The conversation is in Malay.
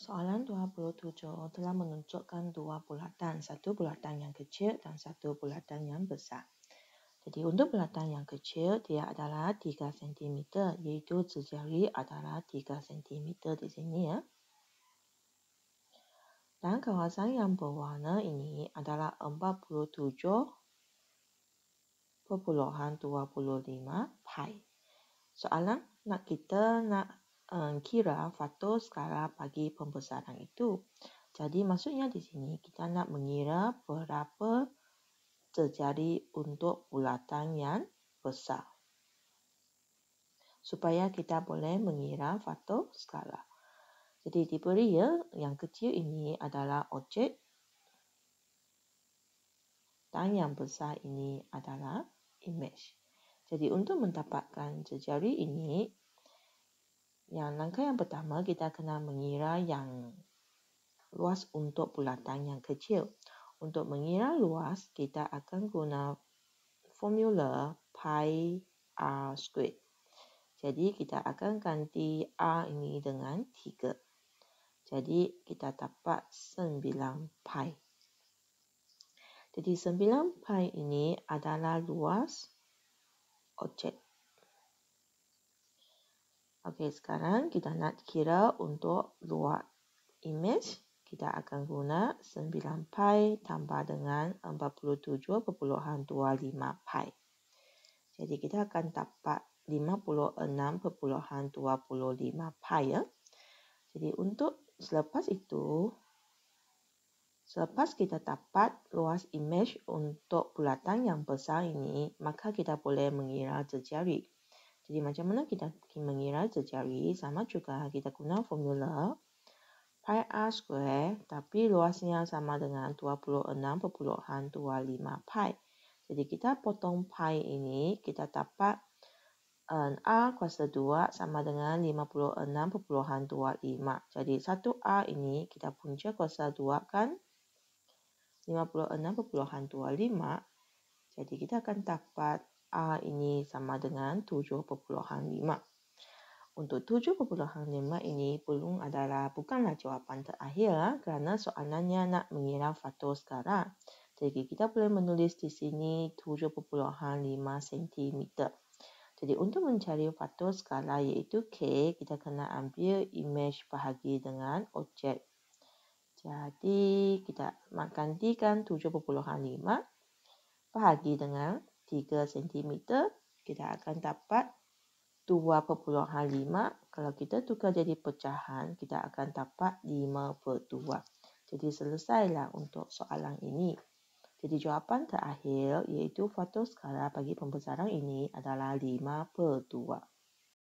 Soalan 27 telah menunjukkan dua bulatan, satu bulatan yang kecil dan satu bulatan yang besar. Jadi untuk bulatan yang kecil, dia adalah 3 cm, iaitu jejari adalah 3 cm di sini. Ya. Dan kawasan yang berwarna ini adalah 47.25 pi. Soalan nak kita nak um, kira faktor skala bagi pembesaran itu. Jadi maksudnya di sini kita nak mengira berapa terjadi untuk bulatan yang besar. Supaya kita boleh mengira faktor skala. Jadi diberi ya, yang kecil ini adalah objek dan yang besar ini adalah image. Jadi untuk mendapatkan jejari ini, yang langkah yang pertama kita kena mengira yang luas untuk bulatan yang kecil. Untuk mengira luas kita akan guna formula pi r squared. Jadi kita akan ganti r ini dengan 3. Jadi kita dapat 9 pi. Jadi 9 pi ini adalah luas objek Okey, sekarang kita nak kira untuk luar image. Kita akan guna 9 pi tambah dengan 47.25 pi. Jadi kita akan dapat 56.25 pi ya. Jadi untuk selepas itu, selepas kita dapat luas image untuk bulatan yang besar ini, maka kita boleh mengira jejari. Jadi macam mana kita mengira sejari sama juga kita guna formula pi r square tapi luasnya sama dengan 26 perpuluhan 25 pi. Jadi kita potong pi ini kita dapat um, r kuasa 2 sama dengan 56 perpuluhan 25. Jadi satu r ini kita punca kuasa 2 kan 56 perpuluhan 25. Jadi kita akan dapat R ini sama dengan 7.5. Untuk 7.5 ini belum adalah bukanlah jawapan terakhir ah, kerana soalannya nak mengira faktor sekarang. Jadi kita boleh menulis di sini 7.5 cm. Jadi untuk mencari faktor skala iaitu K, kita kena ambil image bahagi dengan objek. Jadi kita gantikan 7.5 bahagi dengan 3 cm, kita akan dapat 2.5. Kalau kita tukar jadi pecahan, kita akan dapat 5.2. Jadi selesailah untuk soalan ini. Jadi jawapan terakhir iaitu faktor skala bagi pembesaran ini adalah 5.2.